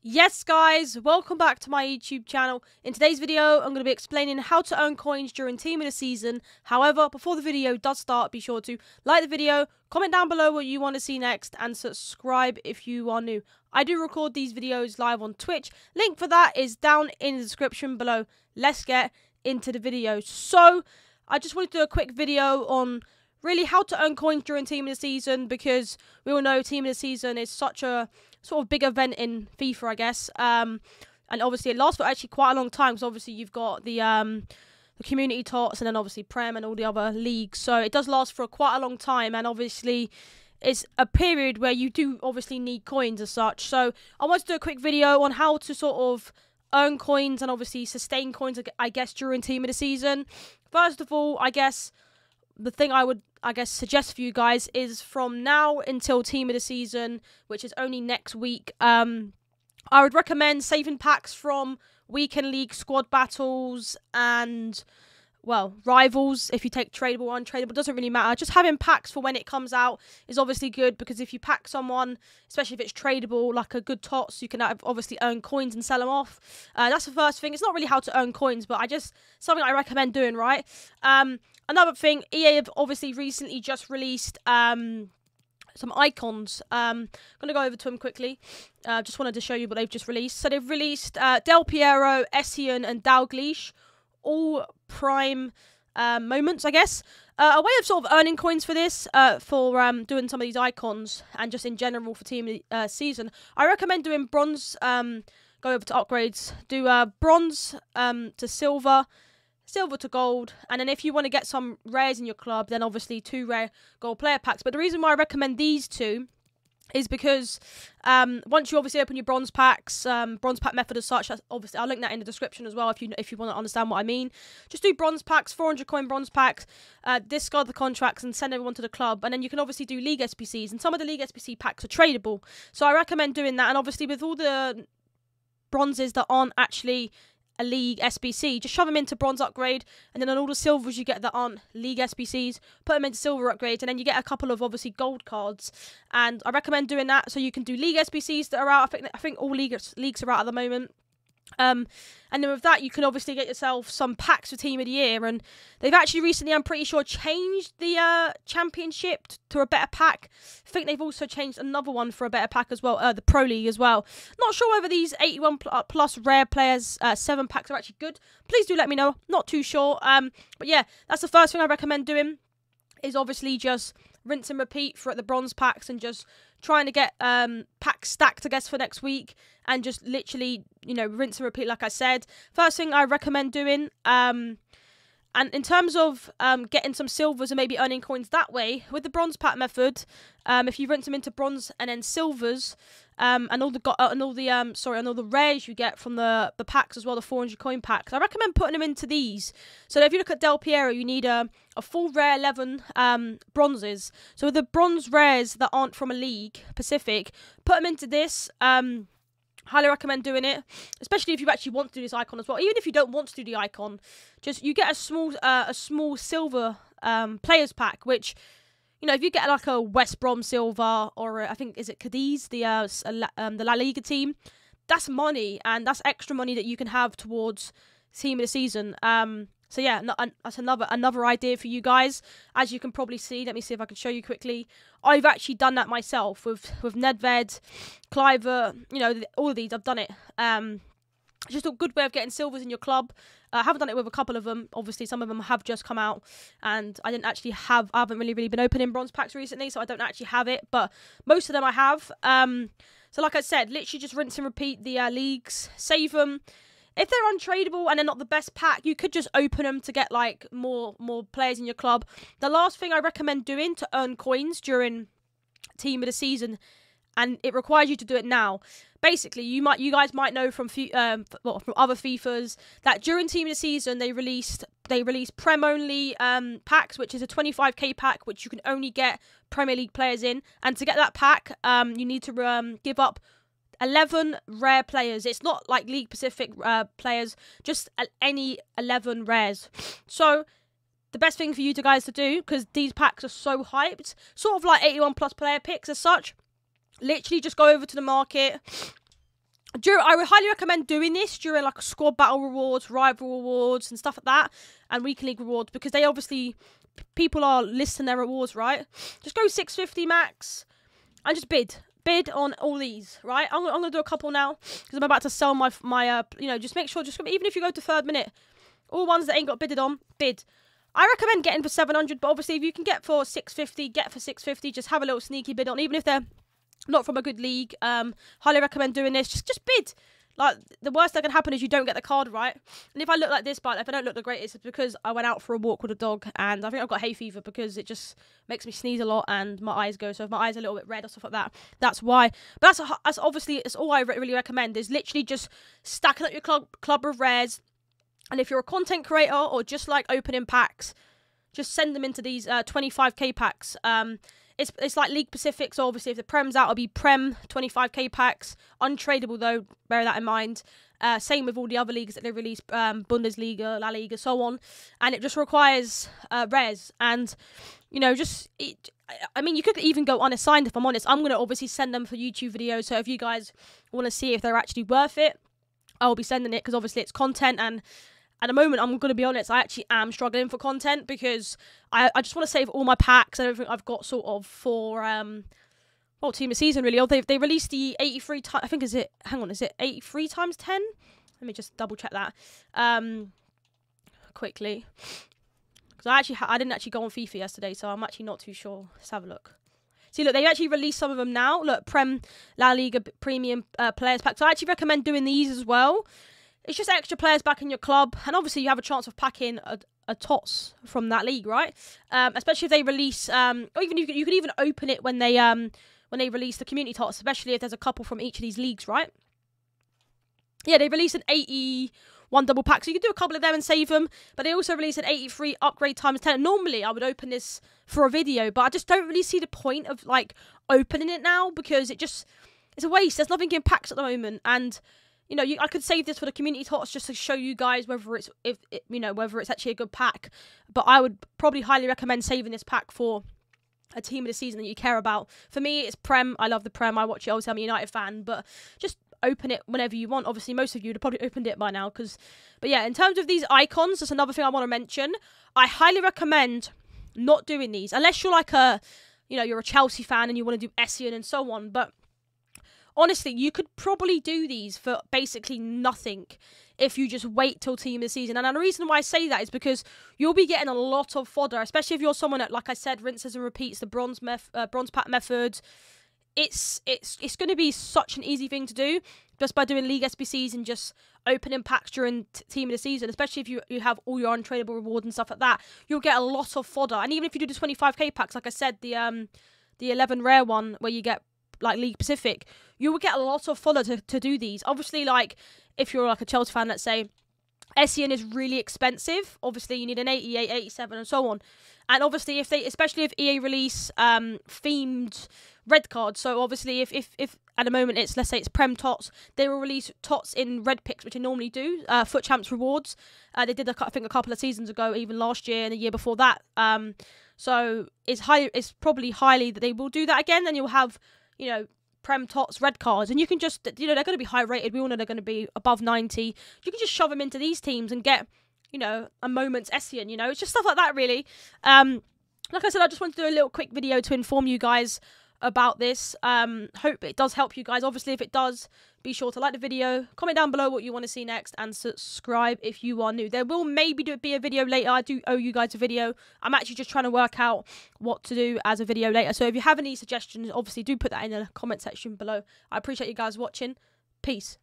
Yes guys, welcome back to my YouTube channel. In today's video, I'm going to be explaining how to earn coins during Team of the Season. However, before the video does start, be sure to like the video, comment down below what you want to see next, and subscribe if you are new. I do record these videos live on Twitch. Link for that is down in the description below. Let's get into the video. So, I just wanted to do a quick video on really how to earn coins during Team of the Season because we all know Team of the Season is such a sort of big event in FIFA, I guess. Um, and obviously, it lasts for actually quite a long time because obviously you've got the um, the community tots and then obviously Prem and all the other leagues. So it does last for quite a long time, and obviously. It's a period where you do obviously need coins as such. So I wanted to do a quick video on how to sort of earn coins and obviously sustain coins, I guess, during team of the season. First of all, I guess the thing I would, I guess, suggest for you guys is from now until team of the season, which is only next week. Um, I would recommend saving packs from weekend league squad battles and well, rivals, if you take tradable or doesn't really matter. Just having packs for when it comes out is obviously good because if you pack someone, especially if it's tradable, like a good tots, you can obviously earn coins and sell them off. Uh, that's the first thing. It's not really how to earn coins, but I just, something I recommend doing, right? Um, another thing, EA have obviously recently just released um, some icons. Um, I'm going to go over to them quickly. Uh, just wanted to show you what they've just released. So they've released uh, Del Piero, Essien, and Dalgleish, all prime uh, moments, I guess. Uh, a way of sort of earning coins for this, uh, for um, doing some of these icons, and just in general for team uh, season. I recommend doing bronze. Um, go over to upgrades. Do uh, bronze um, to silver silver to gold. And then if you want to get some rares in your club, then obviously two rare gold player packs. But the reason why I recommend these two is because um, once you obviously open your bronze packs, um, bronze pack method as such, obviously I'll link that in the description as well if you if you want to understand what I mean. Just do bronze packs, 400 coin bronze packs, uh, discard the contracts and send everyone to the club. And then you can obviously do league SPCs and some of the league SPC packs are tradable. So I recommend doing that. And obviously with all the bronzes that aren't actually a league SBC. Just shove them into bronze upgrade, and then on all the silvers you get that aren't league SBCs, put them into silver upgrades, and then you get a couple of obviously gold cards. And I recommend doing that so you can do league SBCs that are out. I think I think all leagues leagues are out at the moment. Um, and then with that, you can obviously get yourself some packs for Team of the Year. And they've actually recently, I'm pretty sure, changed the uh, championship to a better pack. I think they've also changed another one for a better pack as well, uh, the Pro League as well. Not sure whether these 81 uh, plus rare players, uh, seven packs are actually good. Please do let me know. Not too sure. Um, but yeah, that's the first thing I recommend doing is obviously just rinse and repeat for the bronze packs and just trying to get um, packs stacked, I guess, for next week and just literally, you know, rinse and repeat, like I said. First thing I recommend doing, um, and in terms of um, getting some silvers and maybe earning coins that way, with the bronze pack method, um, if you rinse them into bronze and then silvers, um, and all the uh, and all the um, sorry, and all the rares you get from the the packs as well, the 400 coin packs. I recommend putting them into these. So if you look at Del Piero, you need a a full rare 11 um, bronzes. So the bronze rares that aren't from a league Pacific, put them into this. Um, highly recommend doing it especially if you actually want to do this icon as well even if you don't want to do the icon just you get a small uh, a small silver um, players pack which you know if you get like a west brom silver or a, I think is it cadiz the uh, um, the la liga team that's money and that's extra money that you can have towards team of the season um, so yeah, no, an, that's another another idea for you guys. As you can probably see, let me see if I can show you quickly. I've actually done that myself with with Nedved, Cliver, you know, all of these. I've done it. Um, just a good way of getting silvers in your club. Uh, I haven't done it with a couple of them. Obviously, some of them have just come out, and I didn't actually have. I haven't really really been opening bronze packs recently, so I don't actually have it. But most of them I have. Um, so like I said, literally just rinse and repeat the uh, leagues, save them if they're untradeable and they're not the best pack, you could just open them to get like more more players in your club. The last thing I recommend doing to earn coins during team of the season, and it requires you to do it now. Basically, you might you guys might know from um, well, from other FIFA's that during team of the season they released they released Prem only um, packs, which is a 25k pack which you can only get Premier League players in. And to get that pack, um, you need to um, give up 11 rare players. It's not like League Pacific uh, players, just uh, any 11 rares. So the best thing for you to guys to do, because these packs are so hyped, sort of like 81 plus player picks as such, literally just go over to the market. During, I would highly recommend doing this during like squad battle rewards, rival rewards, and stuff like that, and weekly league rewards because they obviously people are listing their rewards right. Just go 650 max and just bid bid on all these, right? I'm, I'm gonna do a couple now because I'm about to sell my my uh, you know just make sure just even if you go to third minute, all ones that ain't got bidded on bid. I recommend getting for 700, but obviously if you can get for 650, get for 650. Just have a little sneaky bid on, even if they're not from a good league. Um, highly recommend doing this. Just just bid. Like the worst that can happen is you don't get the card right. And if I look like this, but if I don't look the greatest, it's because I went out for a walk with a dog, and I think I've got hay fever because it just makes me sneeze a lot and my eyes go. So if my eyes are a little bit red or stuff like that, that's why. But that's a, that's obviously it's all I really recommend is literally just stacking up your club club of rares. And if you're a content creator or just like opening packs, just send them into these uh, 25k packs. Um, it's it's like League Pacific, so obviously if the Prem's out, it'll be Prem 25k packs. Untradeable though, bear that in mind. Uh, same with all the other leagues that they release, um, Bundesliga, La Liga, so on. And it just requires uh, res. And, you know, just, it, I mean, you could even go unassigned if I'm honest. I'm going to obviously send them for YouTube videos. So if you guys want to see if they're actually worth it, I'll be sending it because obviously it's content and at the moment, I'm going to be honest, I actually am struggling for content because I, I just want to save all my packs and everything I've got sort of for, um, well, team of season really. Although oh, they released the 83, ti- I think is it, hang on, is it 83 times 10? Let me just double check that um, quickly. Because I actually, I didn't actually go on FIFA yesterday, so I'm actually not too sure. Let's have a look. See, look, they actually released some of them now. Look, Prem La Liga Premium uh, Players Pack. So I actually recommend doing these as well it's just extra players back in your club, and obviously you have a chance of packing a, a tots from that league, right? Um, especially if they release, um, or even you could, you could even open it when they um, when they release the community tots, especially if there's a couple from each of these leagues, right? Yeah, they released an 81 double pack, so you can do a couple of them and save them. But they also released an 83 upgrade times 10. Normally, I would open this for a video, but I just don't really see the point of like opening it now because it just it's a waste. There's nothing in packs at the moment, and you know, you, I could save this for the community talks just to show you guys whether it's if it, you know whether it's actually a good pack. But I would probably highly recommend saving this pack for a team of the season that you care about. For me, it's Prem. I love the Prem. I watch it. Obviously, I'm a United fan, but just open it whenever you want. Obviously, most of you have probably opened it by now. Because, but yeah, in terms of these icons, that's another thing I want to mention. I highly recommend not doing these unless you're like a, you know, you're a Chelsea fan and you want to do Essien and so on. But honestly, you could probably do these for basically nothing if you just wait till team of the season. And the reason why I say that is because you'll be getting a lot of fodder, especially if you're someone that, like I said, rinses and repeats the bronze uh, bronze pack method. It's it's it's going to be such an easy thing to do just by doing league SBCs and just opening packs during team of the season, especially if you, you have all your untradeable reward and stuff like that, you'll get a lot of fodder. And even if you do the 25k packs, like I said, the um the 11 rare one where you get like League Pacific, you will get a lot of follow to, to do these. Obviously, like if you're like a Chelsea fan, let's say Essien is really expensive. Obviously, you need an 88, 87, and so on. And obviously, if they, especially if EA release um, themed red cards, so obviously, if, if, if at the moment it's, let's say it's Prem Tots, they will release Tots in red picks, which they normally do, uh, Foot Champs rewards. Uh, they did, a, I think, a couple of seasons ago, even last year and the year before that. Um, so it's, high, it's probably highly that they will do that again, and you'll have, you know, Prem Tots red cards, and you can just, you know, they're going to be high rated. We all know they're going to be above 90. You can just shove them into these teams and get, you know, a moment's Essien, you know. It's just stuff like that, really. Um, like I said, I just wanted to do a little quick video to inform you guys about this. Um, hope it does help you guys. Obviously, if it does, be sure to like the video, comment down below what you want to see next, and subscribe if you are new. There will maybe be a video later. I do owe you guys a video. I'm actually just trying to work out what to do as a video later. So if you have any suggestions, obviously do put that in the comment section below. I appreciate you guys watching. Peace.